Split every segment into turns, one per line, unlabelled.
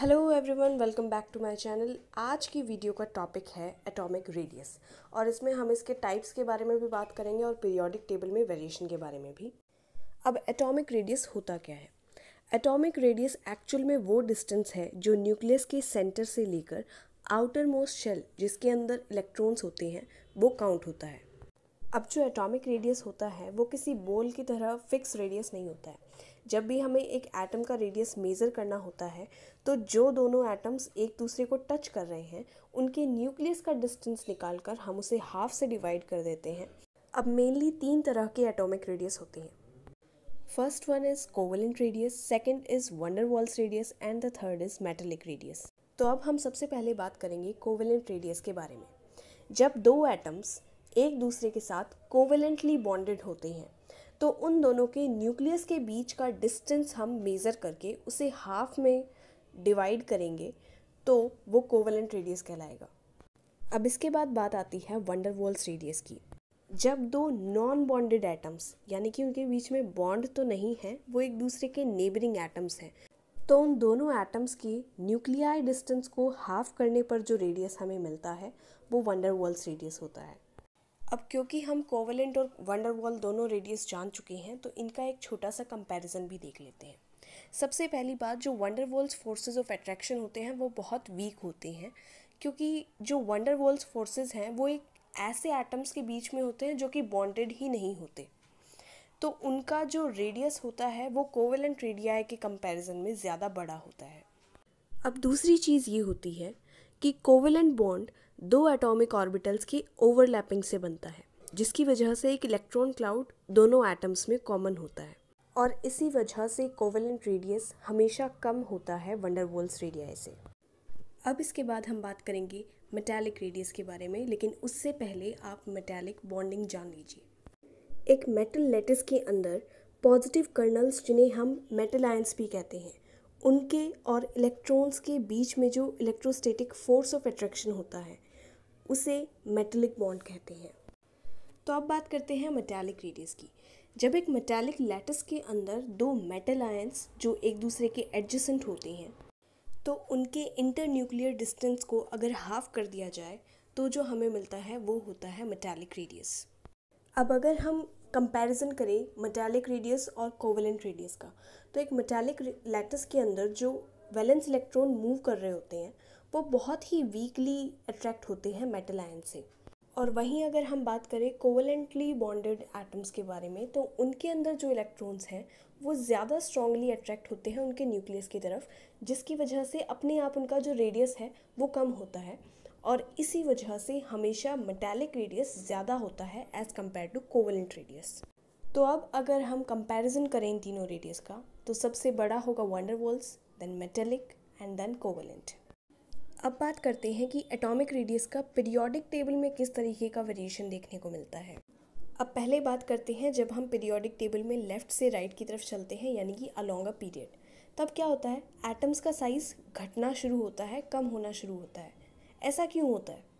hello everyone welcome back to my channel आज की video का टॉपिक है एटॉमिक रेडियस और इसमें हम इसके टाइप्स के बारे में भी बात करेंगे और पीरियोडिक टेबल में वेरिएशन के बारे में भी अब एटॉमिक रेडियस होता क्या है एटॉमिक रेडियस एक्चुअल में वो डिस्टेंस है जो न्यूक्लियस के सेंटर से लेकर आउटर मोस्ट शेल जिसके अंदर इलेक्ट्रॉन्स होते हैं वो काउंट होता है अब जो एटॉमिक रेडियस होता है वो किसी बोल की तरह फिक्स रेडियस नहीं होता है जब भी हमें एक एटम का रेडियस मेज़र करना होता है तो जो दोनों एटम्स एक दूसरे को टच कर रहे हैं उनके न्यूक्लियस का डिस्टेंस निकाल कर हम उसे हाफ से डिवाइड कर देते हैं अब मेनली तीन तरह के एटॉमिक रेडियस होते हैं first one is covalent radius second is van der Waals radius and the third is metallic radius तो अब हम सबसे पहले बात करेंगे कोवलेंट रेडियस के बारे में जब दो एटम्स एक दूसरे के साथ कोवेलेंटली बॉन्डेड होते हैं तो उन दोनों के न्यूक्लियस के बीच का डिस्टेंस हम मेज़र करके उसे हाफ में डिवाइड करेंगे तो वो कोवेलेंट रेडियस कहलाएगा अब इसके बाद बात आती है वंडर वॉल्स रेडियस की जब दो नॉन बॉन्डेड एटम्स यानी कि उनके बीच में बॉन्ड तो नहीं है वो एक दूसरे के नेबरिंग एटम्स हैं तो उन दोनों एटम्स की न्यूक्लियाई डिस्टेंस को हाफ करने पर जो रेडियस हमें मिलता है वो वंडर वॉल्स रेडियस होता है अब क्योंकि हम कोवलेंट और वंडर वॉल दोनों रेडियस जान चुके हैं तो इनका एक छोटा सा कंपैरिजन भी देख लेते हैं सबसे पहली बात जो van der Waals forces of attraction होते हैं वो बहुत वीक होते हैं क्योंकि जो वंडर वॉल्स फोर्सेज हैं वो एक ऐसे एटम्स के बीच में होते हैं जो कि बॉन्डेड ही नहीं होते तो उनका जो रेडियस होता है वो कोवेलेंट रेडियाई के कंपैरिजन में ज़्यादा बड़ा होता है अब दूसरी चीज़ ये होती है कि कोवेलेंट बॉन्ड दो एटॉमिक ऑर्बिटल्स की ओवरलैपिंग से बनता है जिसकी वजह से एक इलेक्ट्रॉन क्लाउड दोनों एटम्स में कॉमन होता है और इसी वजह से कोवेलेंट रेडियस हमेशा कम होता है वंडरवोल्स रेडियाई से अब इसके बाद हम बात करेंगे मेटेलिक रेडियस के बारे में लेकिन उससे पहले आप मेटेलिक बॉन्डिंग जान लीजिए एक मेटल लेटिस के अंदर पॉजिटिव कर्नल्स जिन्हें हम मेटल आयंस भी कहते हैं उनके और इलेक्ट्रॉन्स के बीच में जो इलेक्ट्रोस्टेटिक फोर्स ऑफ अट्रैक्शन होता है उसे मेटेलिक बॉन्ड कहते हैं तो अब बात करते हैं मेटेलिक रेडियस की जब एक मेटेलिक लैटस के अंदर दो मेटल आयंस जो एक दूसरे के एडजसेंट होते हैं तो उनके इंटर न्यूक्लियर डिस्टेंस को अगर हाफ कर दिया जाए तो जो हमें मिलता है वो होता है मेटेलिक रेडियस अब अगर हम कंपैरिजन करें मेटालिक रेडियस और कोवेलेंट रेडियस का तो एक मेटालिक लैटिस के अंदर जो वैलेंस इलेक्ट्रॉन मूव कर रहे होते हैं वो बहुत ही वीकली अट्रैक्ट होते हैं मेटल आयन से और वहीं अगर हम बात करें कोवलेंटली बॉन्डेड एटम्स के बारे में तो उनके अंदर जो इलेक्ट्रॉन्स हैं वो ज़्यादा स्ट्रॉन्गली अट्रैक्ट होते हैं उनके न्यूक्लियस की तरफ जिसकी वजह से अपने आप उनका जो रेडियस है वो कम होता है और इसी वजह से हमेशा मेटेलिक रेडियस ज़्यादा होता है as compare to covalent radius तो अब अगर हम कंपैरिजन करें इन तीनों रेडियस का तो सबसे बड़ा होगा van der Waals then metallic and then covalent अब बात करते हैं कि एटॉमिक रेडियस का पीरियोडिक टेबल में किस तरीके का वेरिएशन देखने को मिलता है अब पहले बात करते हैं जब हम पीरियोडिक टेबल में लेफ़्ट से राइट की तरफ चलते हैं यानी कि अलोंग अ पीरियड तब क्या होता है एटम्स का साइज़ घटना शुरू होता है कम होना शुरू होता है ऐसा क्यों होता है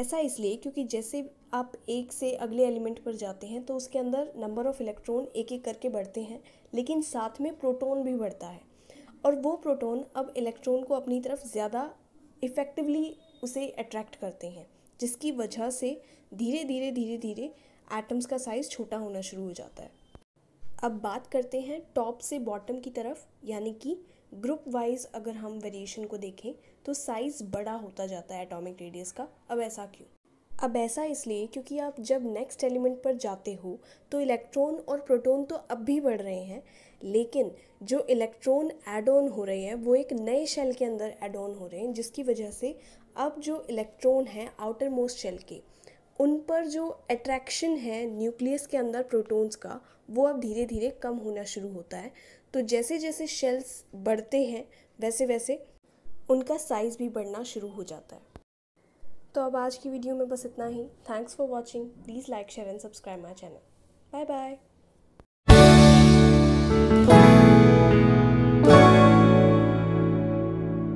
ऐसा इसलिए क्योंकि जैसे आप एक से अगले एलिमेंट पर जाते हैं तो उसके अंदर नंबर ऑफ़ इलेक्ट्रॉन एक एक करके बढ़ते हैं लेकिन साथ में प्रोटॉन भी बढ़ता है और वो प्रोटॉन अब इलेक्ट्रॉन को अपनी तरफ ज़्यादा इफ़ेक्टिवली उसे अट्रैक्ट करते हैं जिसकी वजह से धीरे धीरे धीरे धीरे एटम्स का साइज़ छोटा होना शुरू हो जाता है अब बात करते हैं टॉप से बॉटम की तरफ यानी कि ग्रुप वाइज अगर हम वेरिएशन को देखें तो साइज़ बड़ा होता जाता है एटॉमिक रेडियस का अब ऐसा क्यों अब ऐसा इसलिए क्योंकि आप जब नेक्स्ट एलिमेंट पर जाते हो तो इलेक्ट्रॉन और प्रोटॉन तो अब भी बढ़ रहे हैं लेकिन जो इलेक्ट्रॉन एड ऑन हो रहे हैं वो एक नए शेल के अंदर एड ऑन हो रहे हैं जिसकी वजह से अब जो इलेक्ट्रॉन हैं आउटर मोस्ट शेल के उन पर जो अट्रैक्शन है न्यूक्लियस के अंदर प्रोटॉन्स का वो अब धीरे धीरे कम होना शुरू होता है तो जैसे जैसे शेल्स बढ़ते हैं वैसे वैसे उनका साइज़ भी बढ़ना शुरू हो जाता है तो अब आज की वीडियो में बस इतना ही thanks for watching please like share and subscribe my channel bye bye